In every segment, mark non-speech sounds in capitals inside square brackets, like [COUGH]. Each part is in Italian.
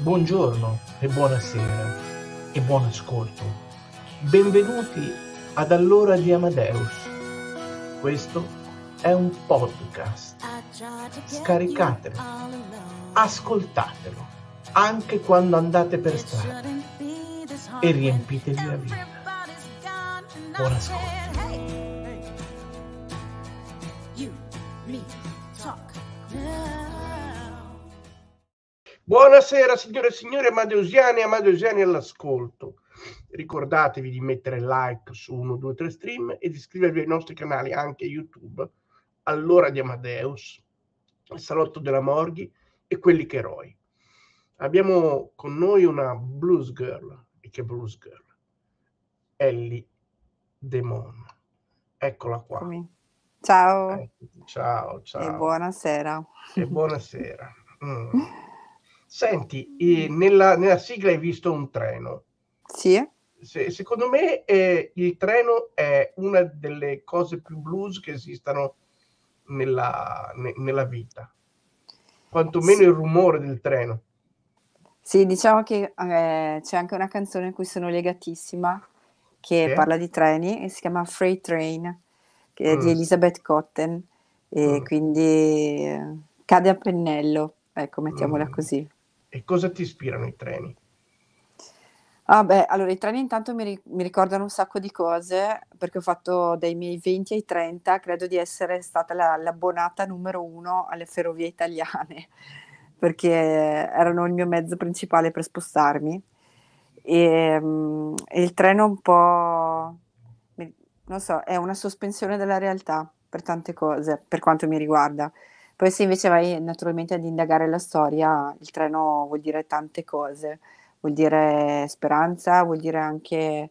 Buongiorno e buonasera e buon ascolto. Benvenuti ad Allora di Amadeus. Questo è un podcast. Scaricatelo, ascoltatelo, anche quando andate per strada e riempitevi la vita. Buon ascolto. Buonasera signore e signori amadeusiani e amadeusiani all'ascolto. Ricordatevi di mettere like su 1, 2, 3 stream e di iscrivervi ai nostri canali anche YouTube, Allora di Amadeus, Il Salotto della Morghi e Quelli che Eroi. Abbiamo con noi una blues girl, e che blues girl? Ellie Demon. Eccola qua. Ciao. Ecco, ciao, ciao. E buonasera. E buonasera. Mm. [LAUGHS] Senti, eh, nella, nella, sigla hai visto un treno. Sì. Se, secondo me eh, il treno è una delle cose più blues che esistano nella, ne, nella vita, quantomeno sì. il rumore del treno. Sì, diciamo che eh, c'è anche una canzone in cui sono legatissima che sì. parla di treni e si chiama Freight Train che è mm. di Elizabeth Cotten e mm. quindi eh, cade a pennello, ecco, mettiamola mm. così e cosa ti ispirano i treni? Ah beh, allora i treni intanto mi, ri- mi, ricordano un sacco di cose perché ho fatto dai miei 20 ai 30, credo di essere stata la, l'abbonata numero uno alle ferrovie italiane [LAUGHS] perché erano il mio mezzo principale per spostarmi ehm, e, um, il treno un po', non so, è una sospensione della realtà per tante cose, per quanto mi riguarda. Poi se invece vai naturalmente ad indagare la storia, il treno vuol dire tante cose, vuol dire speranza, vuol dire anche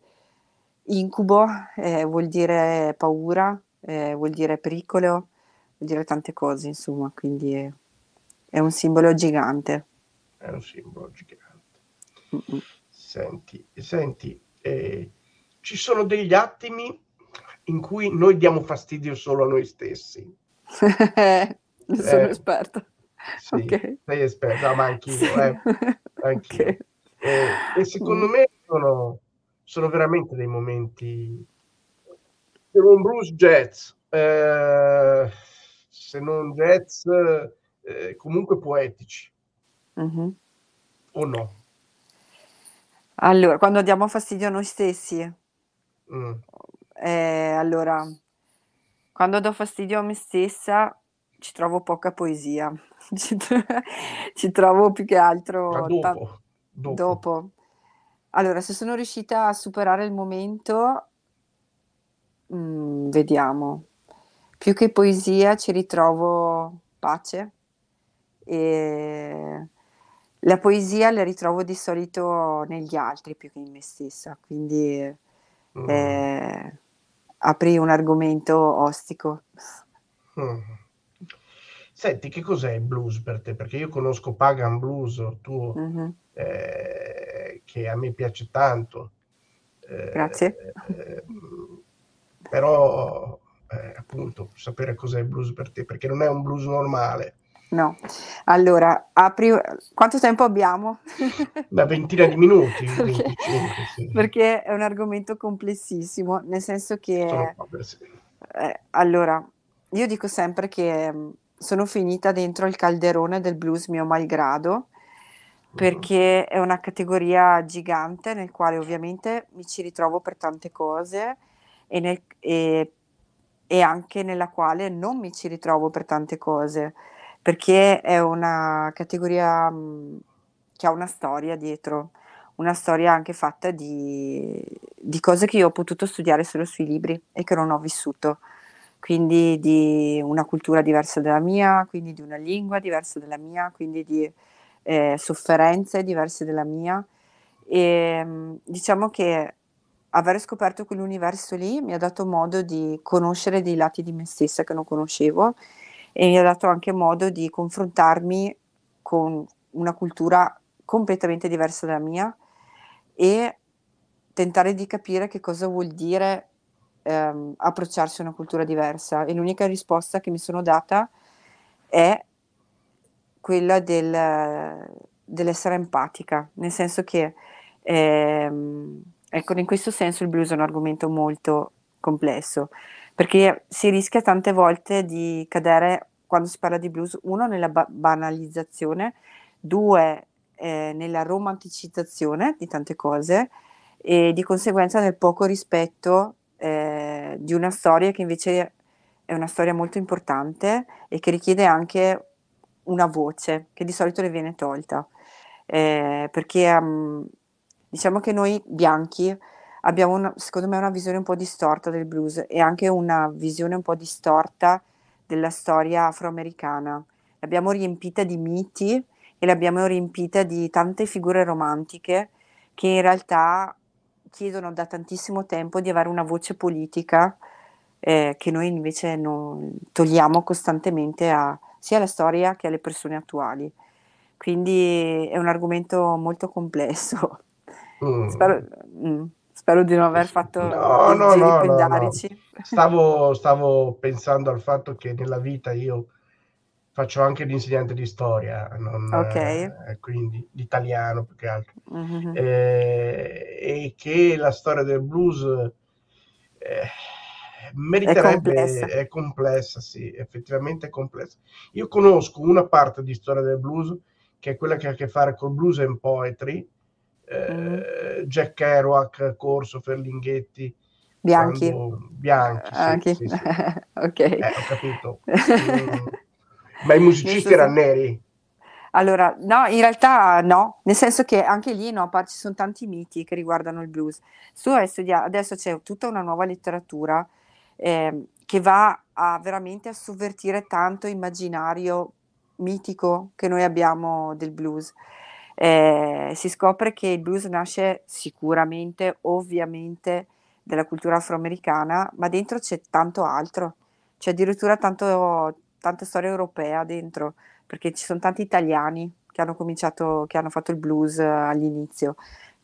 incubo, eh, vuol dire paura, eh, vuol dire pericolo, vuol dire tante cose, insomma, quindi è, è un simbolo gigante. È un simbolo gigante. Mm-mm. Senti, senti eh, ci sono degli attimi in cui noi diamo fastidio solo a noi stessi. [LAUGHS] non [LAUGHS] sono eh, esperta. Sì, okay. sei esperta, ma anch'io. Sì. Eh, [LAUGHS] anch'io. Okay. Eh, e secondo mm. me sono, sono, veramente dei momenti... Se non blues jazz, eh, se non jazz eh, comunque poetici. Mm-hmm. O no? Allora, quando diamo fastidio a noi stessi, mm. eh, allora, quando do fastidio a me stessa, ci trovo poca poesia, [LAUGHS] ci, ci trovo più che altro dopo, ta- dopo. dopo. Allora, se sono riuscita a superare il momento, mh, mm, vediamo. Più che poesia ci ritrovo pace e la poesia la ritrovo di solito negli altri più che in me stessa, quindi mm. eh, apri un argomento ostico. Mm. Senti, che cos'è il blues per te? Perché io conosco Pagan Blues tuo, mm-hmm. eh, che a me piace tanto. Eh, Grazie. Eh, però, eh, appunto, sapere cos'è il blues per te, perché non è un blues normale. No, allora, apri... quanto tempo abbiamo? Una ventina di minuti. [LAUGHS] perché, 25, sì. perché, è un argomento complessissimo, nel senso che... Sono, eh, allora, io dico sempre che sono finita dentro il calderone del blues mio malgrado perché è una categoria gigante nel quale ovviamente mi ci ritrovo per tante cose e, nel, e, e anche nella quale non mi ci ritrovo per tante cose perché è una categoria mh, mm, che ha una storia dietro, una storia anche fatta di, di cose che io ho potuto studiare solo sui libri e che non ho vissuto quindi di una cultura diversa dalla mia, quindi di una lingua diversa dalla mia, quindi di eh, sofferenze diverse dalla mia. E ehm, diciamo che aver scoperto quell'universo lì mi ha dato modo di conoscere dei lati di me stessa che non conoscevo e mi ha dato anche modo di confrontarmi con una cultura completamente diversa dalla mia e tentare di capire che cosa vuol dire ehm, approcciarsi a una cultura diversa e l'unica risposta che mi sono data è quella del, dell'essere empatica, nel senso che ehm, ecco, in questo senso il blues è un argomento molto complesso, perché si rischia tante volte di cadere, quando si parla di blues, uno nella ba- banalizzazione, due eh, nella romanticizzazione di tante cose e di conseguenza nel poco rispetto eh, di una storia che invece è una storia molto importante e che richiede anche una voce che di solito le viene tolta. Eh, perché um, diciamo che noi bianchi abbiamo una, secondo me una visione un po' distorta del blues e anche una visione un po' distorta della storia afroamericana. L'abbiamo riempita di miti e l'abbiamo riempita di tante figure romantiche che in realtà chiedono da tantissimo tempo di avere una voce politica eh, che noi invece non togliamo costantemente a, sia alla storia che alle persone attuali. Quindi è un argomento molto complesso. Mm. Spero, mm, spero, di non aver fatto no, no, no, no, no. Stavo, stavo pensando al fatto che nella vita io faccio anche l'insegnante di storia, non, okay. eh, quindi di italiano più che altro, mm-hmm. eh, e che la storia del blues eh, meriterebbe, è complessa. è complessa. sì, effettivamente è complessa. Io conosco una parte di storia del blues, che è quella che ha a che fare col blues and poetry, eh, mm-hmm. Jack Kerouac, Corso, Ferlinghetti, Bianchi. Quando... Bianchi, sì, sì, sì. [LAUGHS] ok. Eh, ho capito. [LAUGHS] Mm. Ma i musicisti erano neri? Allora, no, in realtà no, nel senso che anche lì no, ci sono tanti miti che riguardano il blues. Su studia- adesso c'è tutta una nuova letteratura eh, che va a, veramente a sovvertire tanto immaginario mitico che noi abbiamo del blues. Eh, si scopre che il blues nasce sicuramente, ovviamente, della cultura afroamericana, ma dentro c'è tanto altro, c'è addirittura tanto tanta storia europea dentro, perché ci sono tanti italiani che hanno cominciato, che hanno fatto il blues eh, all'inizio,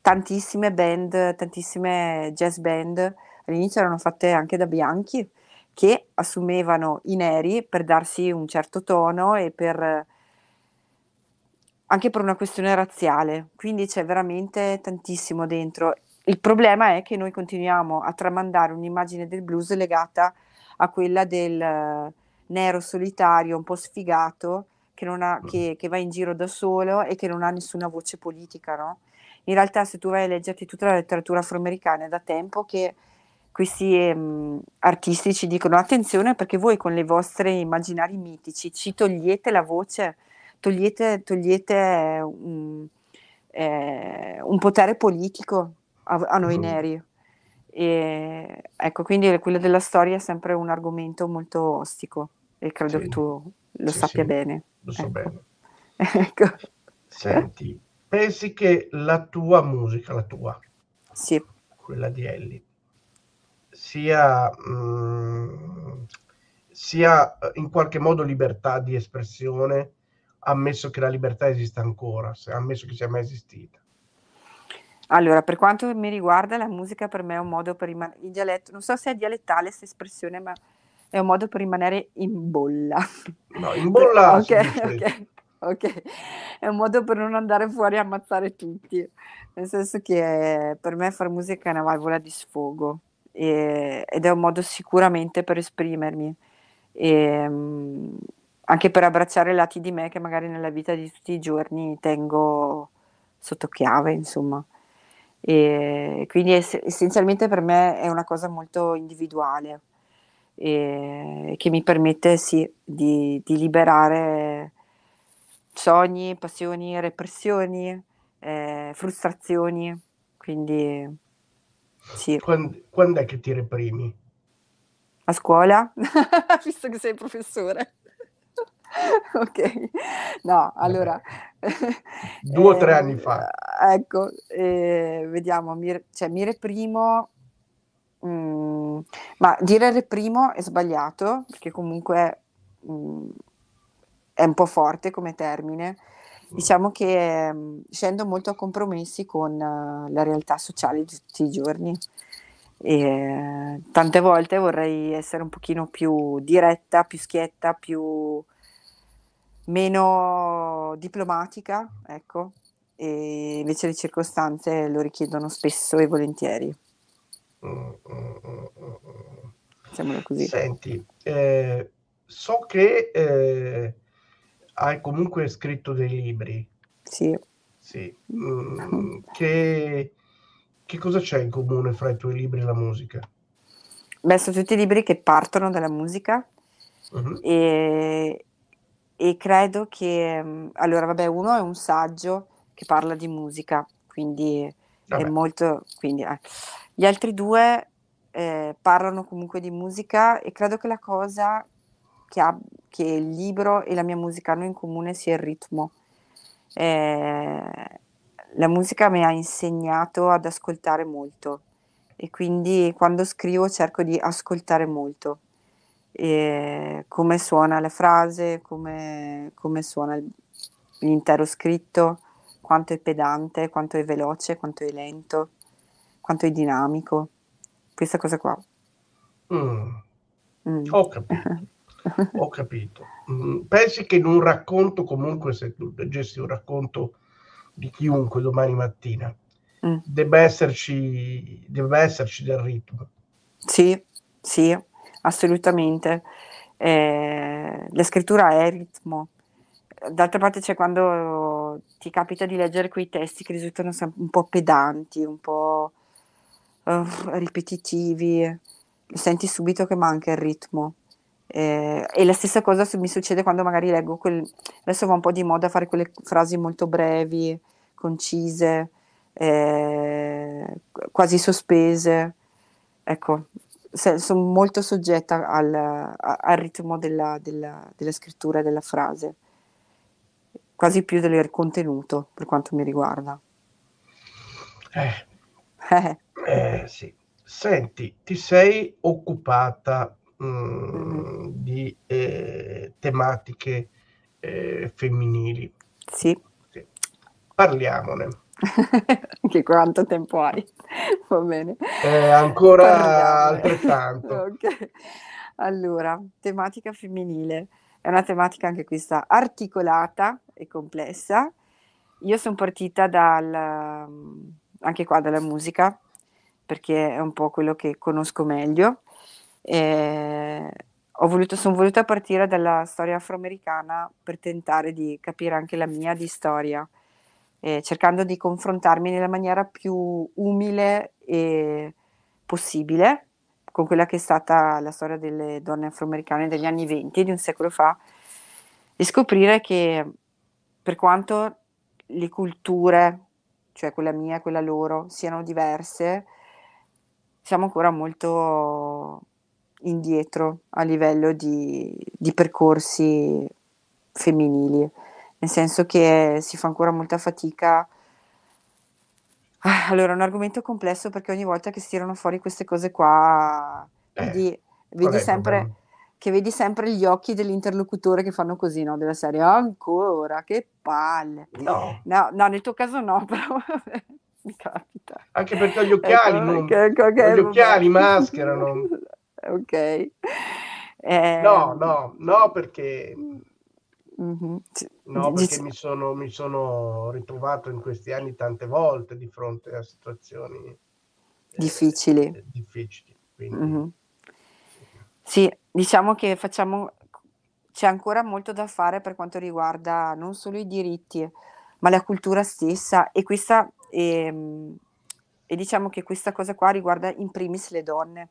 tantissime band, tantissime jazz band, all'inizio erano fatte anche da bianchi, che assumevano i neri per darsi un certo tono e per anche per una questione razziale, quindi c'è veramente tantissimo dentro. Il problema è che noi continuiamo a tramandare un'immagine del blues legata a quella del, nero solitario, un po' sfigato, che, ha, mm. che, che, va in giro da solo e che non ha nessuna voce politica, no? In realtà se tu vai a leggerti tutta la letteratura afroamericana è da tempo che questi ehm, artisti ci dicono attenzione perché voi con le vostre immaginari mitici ci togliete la voce, togliete, togliete um, eh, un potere politico a, a noi mm-hmm. neri. E, ecco, quindi quello della storia è sempre un argomento molto ostico e credo sì. che tu lo sì, sappia sì, bene. Lo so ecco. bene. [LAUGHS] ecco. Senti, pensi che la tua musica, la tua, sì. quella di Ellie, sia, mh, mm, sia eh, in qualche modo libertà di espressione, ammesso che la libertà esista ancora, ammesso che sia mai esistita? Allora, per quanto mi riguarda, la musica per me è un modo per rimanere. Il dialetto, non so se è dialettale questa espressione, ma è un modo per rimanere in bolla. No, in [LAUGHS] bolla. ok, ok. Ok, è un modo per non andare fuori e ammazzare tutti, nel senso che per me fare musica è una valvola di sfogo e, ed è un modo sicuramente per esprimermi e ehm, anche per abbracciare lati di me che magari nella vita di tutti i giorni tengo sotto chiave, insomma. E quindi ess- essenzialmente per me è una cosa molto individuale e che mi permette sì, di, di liberare sogni, passioni, repressioni, eh, frustrazioni. Quindi sì. Quando, quando, è che ti reprimi? A scuola, [LAUGHS] visto che sei professore. [LAUGHS] ok, no, allora... Due o tre eh, anni fa. Ecco, eh, vediamo, mi, cioè, mi reprimo Mm, ma dire reprimo è sbagliato, perché comunque mm, è un po' forte come termine. Diciamo che mm, scendo molto a compromessi con uh, la realtà sociale di tutti i giorni. E, tante volte vorrei essere un pochino più diretta, più schietta, più meno diplomatica, ecco, e invece le circostanze lo richiedono spesso e volentieri. Diciamolo mm, mm, mm, così. Senti, eh, so che eh, hai comunque scritto dei libri. Sì. Sì. Mm, che, che cosa c'è in comune fra i tuoi libri e la musica? Beh, sono tutti libri che partono dalla musica uh-huh. e, e, credo che... Allora, vabbè, uno è un saggio che parla di musica, quindi Vabbè. È molto, quindi, eh. Gli altri due eh, parlano comunque di musica e credo che la cosa che, ha, che il libro e la mia musica hanno in comune sia il ritmo. Eh, la musica mi ha insegnato ad ascoltare molto e quindi quando scrivo cerco di ascoltare molto e come suona la frase, come, come suona l'intero scritto quanto è pedante, quanto è veloce, quanto è lento, quanto è dinamico. Questa cosa qua. Mm. Mm. Ho capito. Ho capito. Mm. Pensi che in un racconto, comunque, se tu leggessi un racconto di chiunque domani mattina, mm. debba, esserci, debba esserci del ritmo? Sì, sì, assolutamente. Eh, la scrittura è ritmo, d'altra parte c'è cioè, quando ti capita di leggere quei testi che risultano un po' pedanti, un po' uh, ripetitivi, senti subito che manca il ritmo. Eh, e la stessa cosa mi succede quando magari leggo quel... Adesso va un po' di moda fare quelle frasi molto brevi, concise, eh, quasi sospese. Ecco, se, sono molto soggetta al, al ritmo della, della, della scrittura della frase quasi più del contenuto per quanto mi riguarda. Eh. Eh. eh sì. Senti, ti sei occupata mh, mm, mm-hmm. di eh, tematiche eh, femminili? Sì. sì. Parliamone. [LAUGHS] che quanto tempo hai? Va bene. Eh, ancora Parliamone. altrettanto. [LAUGHS] okay. Allora, tematica femminile. È una tematica anche questa articolata e complessa. Io sono partita dal, mm, anche qua dalla musica, perché è un po' quello che conosco meglio. E ho voluto, sono voluta partire dalla storia afroamericana per tentare di capire anche la mia di storia, eh, cercando di confrontarmi nella maniera più umile e possibile con quella che è stata la storia delle donne afroamericane degli anni 20, di un secolo fa, e scoprire che per quanto le culture, cioè quella mia e quella loro, siano diverse, siamo ancora molto indietro a livello di, di percorsi femminili, nel senso che si fa ancora molta fatica Ah, allora, è un argomento complesso perché ogni volta che si tirano fuori queste cose qua, eh, vedi, vedi sempre... che vedi sempre gli occhi dell'interlocutore che fanno così, no? Della serie, ancora, che palle. No. No, no nel tuo caso no, [LAUGHS] però mi capita. Anche perché gli ecco, occhiali, ecco, non, ecco, okay, gli occhiali mascherano. [LAUGHS] ok. Eh, no, no, no, perché mm. Mm-hmm. No, perché mi sono, mi sono, ritrovato in questi anni tante volte di fronte a situazioni eh, difficili. Eh, difficili mm-hmm. Sì, diciamo che facciamo, c'è ancora molto da fare per quanto riguarda non solo i diritti, ma la cultura stessa. E questa è, ehm, e diciamo che questa cosa qua riguarda in primis le donne,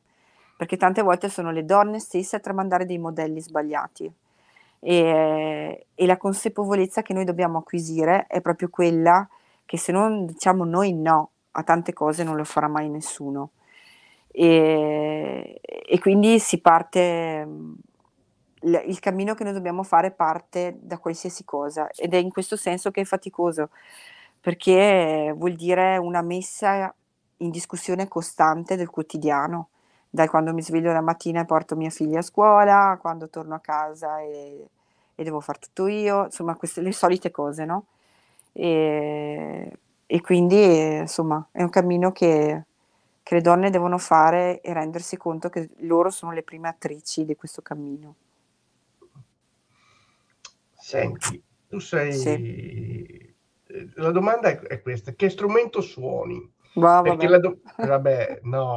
perché tante volte sono le donne stesse a tramandare dei modelli sbagliati e, e la consapevolezza che noi dobbiamo acquisire è proprio quella che se non diciamo noi no a tante cose non lo farà mai nessuno. E, e, quindi si parte, il cammino che noi dobbiamo fare parte da qualsiasi cosa ed è in questo senso che è faticoso, perché vuol dire una messa in discussione costante del quotidiano da quando mi sveglio la mattina e porto mia figlia a scuola, quando torno a casa e, e devo fare tutto io, insomma queste le solite cose, no? E, e quindi insomma è un cammino che, che le donne devono fare e rendersi conto che loro sono le prime attrici di questo cammino. Senti, tu sei... Sì. La domanda è questa, che strumento suoni? Va, vabbè. Do... Eh, vabbè. no,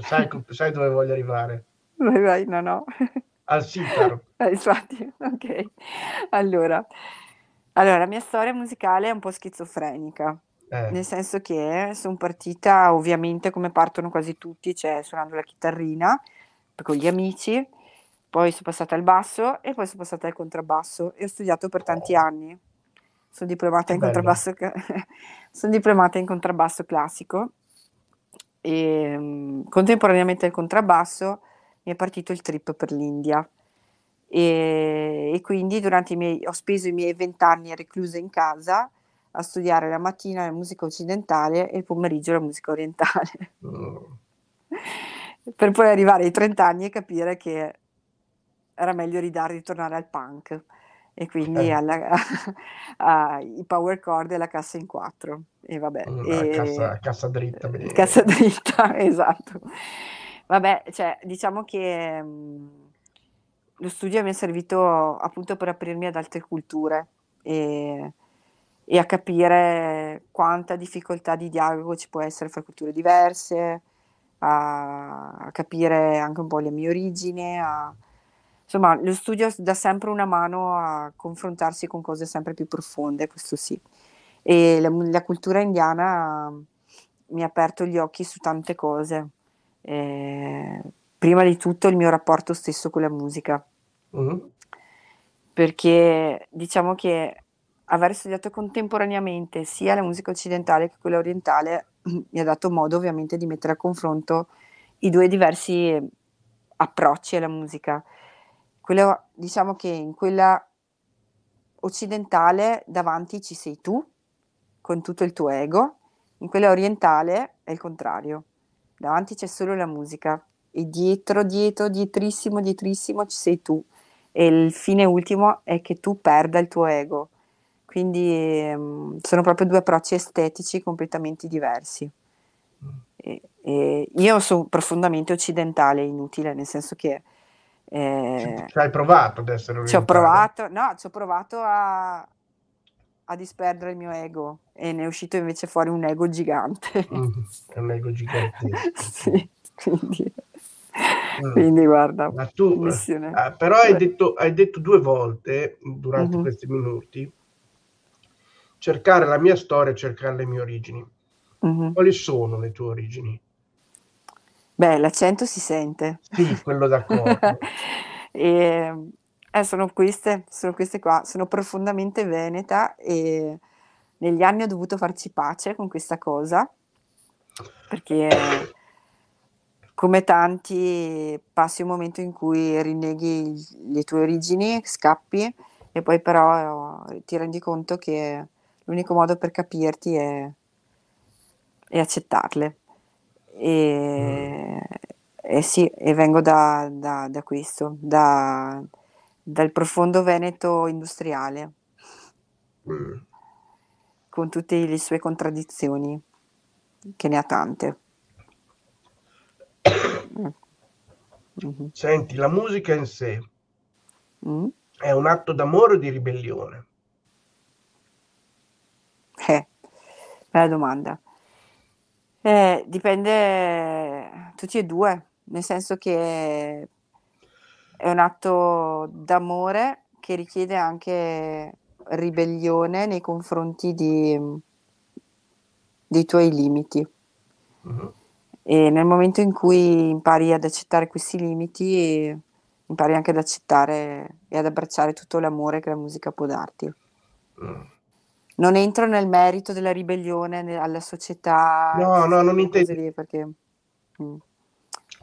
sai, sai, dove voglio arrivare? Vai, vai, no, no. Al sitaro. [LAUGHS] Eh, infatti, ok. Allora. allora, la mia storia musicale è un po' schizofrenica. Eh. Nel senso che sono partita ovviamente come partono quasi tutti, cioè suonando la chitarrina con gli amici, poi sono passata al basso e poi sono passata al contrabbasso e ho studiato per tanti oh. anni sono diplomata, in contrabbasso, [LAUGHS] sono diplomata in contrabbasso classico e ehm, contemporaneamente al contrabbasso mi è partito il trip per l'India e, e quindi miei, ho speso i miei vent'anni reclusa in casa a studiare la mattina la musica occidentale e il pomeriggio la musica orientale oh. per poi arrivare ai 30 anni e capire che era meglio ridare, ritornare al punk e quindi eh. alla, a, [LAUGHS] a, i power cord e la cassa in quattro e vabbè la mm, e, cassa, cassa, dritta bene. Eh, cassa [LAUGHS] dritta esatto vabbè cioè, diciamo che mh, mm, lo studio mi è servito appunto per aprirmi ad altre culture e, e, a capire quanta difficoltà di dialogo ci può essere fra culture diverse a, a capire anche un po' le mie origini a insomma, lo studio dà sempre una mano a confrontarsi con cose sempre più profonde, questo sì. E la, la cultura indiana mm, mi ha aperto gli occhi su tante cose. Eh, prima di tutto il mio rapporto stesso con la musica. Mm-hmm. Perché diciamo che aver studiato contemporaneamente sia la musica occidentale che quella orientale mm, mi ha dato modo ovviamente di mettere a confronto i due diversi approcci alla musica quello, diciamo che in quella occidentale davanti ci sei tu, con tutto il tuo ego, in quella orientale è il contrario, davanti c'è solo la musica e dietro, dietro, dietrissimo, dietrissimo ci sei tu e il fine ultimo è che tu perda il tuo ego. Quindi ehm, sono proprio due approcci estetici completamente diversi. Mm. E, e io sono profondamente occidentale, inutile, nel senso che eh, ci hai provato ad essere orientale? Ci ho provato, no, ci ho provato a, a disperdere il mio ego e ne è uscito invece fuori un ego gigante. Mm, un ego gigante. [LAUGHS] sì, quindi, mm. quindi guarda. Ma tu, eh, ah, però hai detto, hai detto, due volte durante mm-hmm. questi minuti cercare la mia storia, cercare le mie origini. Mm-hmm. Quali sono le tue origini? Beh, l'accento si sente. Sì, quello d'accordo. [LAUGHS] e, ehm, eh, sono queste, sono queste qua. Sono profondamente veneta e negli anni ho dovuto farci pace con questa cosa, perché come tanti passi un momento in cui rinneghi le tue origini, scappi e poi però eh, ti rendi conto che l'unico modo per capirti è, è accettarle. E, mm. e sì, e vengo da, da, da questo, da, dal profondo Veneto industriale, mm. con tutte le sue contraddizioni, che ne ha tante. [COUGHS] mm Senti, la musica in sé mm? è un atto d'amore o di ribellione? Eh, bella domanda. Eh, dipende tutti e due, nel senso che è un atto d'amore che richiede anche ribellione nei confronti di, dei tuoi limiti. Uh-huh. E nel momento in cui impari ad accettare questi limiti, impari anche ad accettare e ad abbracciare tutto l'amore che la musica può darti. Uh-huh non entro nel merito della ribellione alla società. No, no, non intendo. Perché... Mm.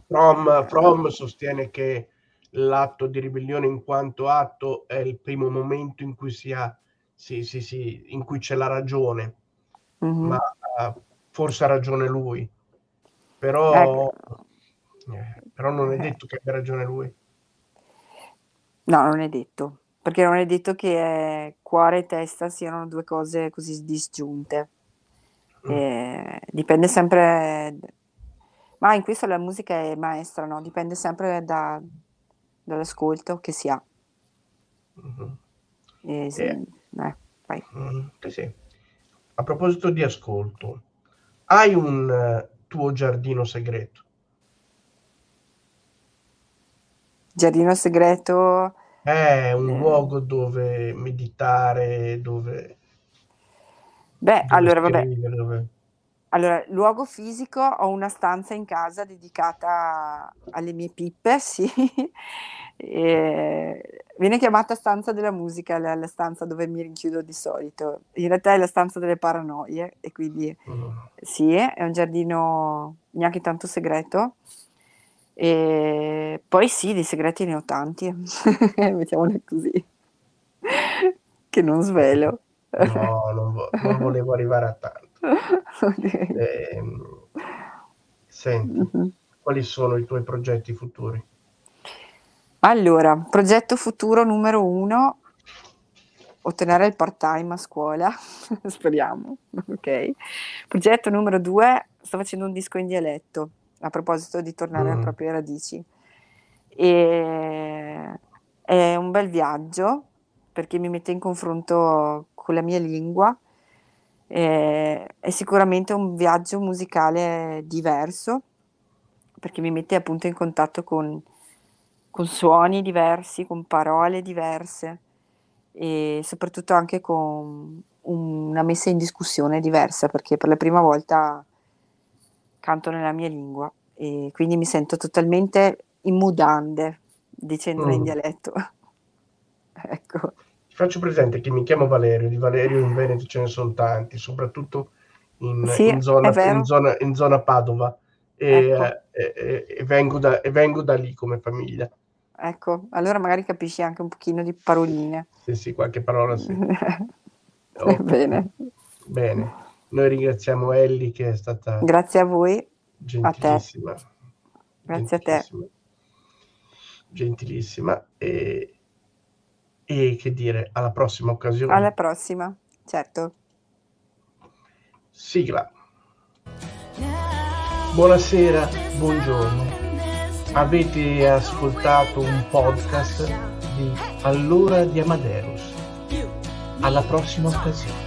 From, From, sostiene che l'atto di ribellione in quanto atto è il primo momento in cui, ha, sì, sì, sì, in cui c'è la ragione, mm-hmm. ma uh, forse ha ragione lui, però, ecco. eh, però non è eh. detto che abbia ragione lui. No, non è detto perché non è detto che eh, cuore e testa siano due cose così disgiunte. Mm. E eh, dipende sempre, ma in questo la musica è maestra, no? dipende sempre da, dall'ascolto che si ha. Mm-hmm. E, eh. sì. eh, vai. Mm, sì. A proposito di ascolto, hai un tuo giardino segreto? Giardino segreto è un luogo dove meditare, dove... Beh, dove allora vabbè. Dove... Allora, luogo fisico, ho una stanza in casa dedicata alle mie pippe, [LAUGHS] sì. E viene chiamata stanza della musica, la, la, stanza dove mi rinchiudo di solito. In realtà è la stanza delle paranoie e quindi mm. sì, è un giardino neanche tanto segreto. E poi sì, di segreti ne ho tanti, [LAUGHS] mettiamola così, che non svelo. No, non, vo- non volevo arrivare a tanto. okay. eh, senti, mm-hmm. quali sono i tuoi progetti futuri? Allora, progetto futuro numero uno, ottenere il part-time a scuola, [LAUGHS] speriamo, ok? Progetto numero due, sto facendo un disco in dialetto a proposito di tornare mm. alle proprie radici. E è un bel viaggio perché mi mette in confronto con la mia lingua. E è sicuramente un viaggio musicale diverso perché mi mette appunto in contatto con, con suoni diversi, con parole diverse e soprattutto anche con una messa in discussione diversa perché per la prima volta canto nella mia lingua e quindi mi sento totalmente immudante dicendolo mm. in dialetto. [LAUGHS] ecco. Ti faccio presente che mi chiamo Valerio, di Valerio in Veneto ce ne sono tanti, soprattutto in, sì, in, zona, in, zona, in zona, Padova e, ecco. eh, eh, eh, vengo da, e vengo da lì come famiglia. Ecco, allora magari capisci anche un pochino di paroline. Sì, sì, qualche parola sì. [LAUGHS] oh. Bene. Bene. Noi ringraziamo Ellie che è stata... Grazie a voi. Gentilissima. A te. Grazie gentilissima, a te. Gentilissima. E, e che dire, alla prossima occasione. Alla prossima, certo. Sigla. Buonasera, buongiorno. Avete ascoltato un podcast di Allora di Amadeus. Alla prossima occasione.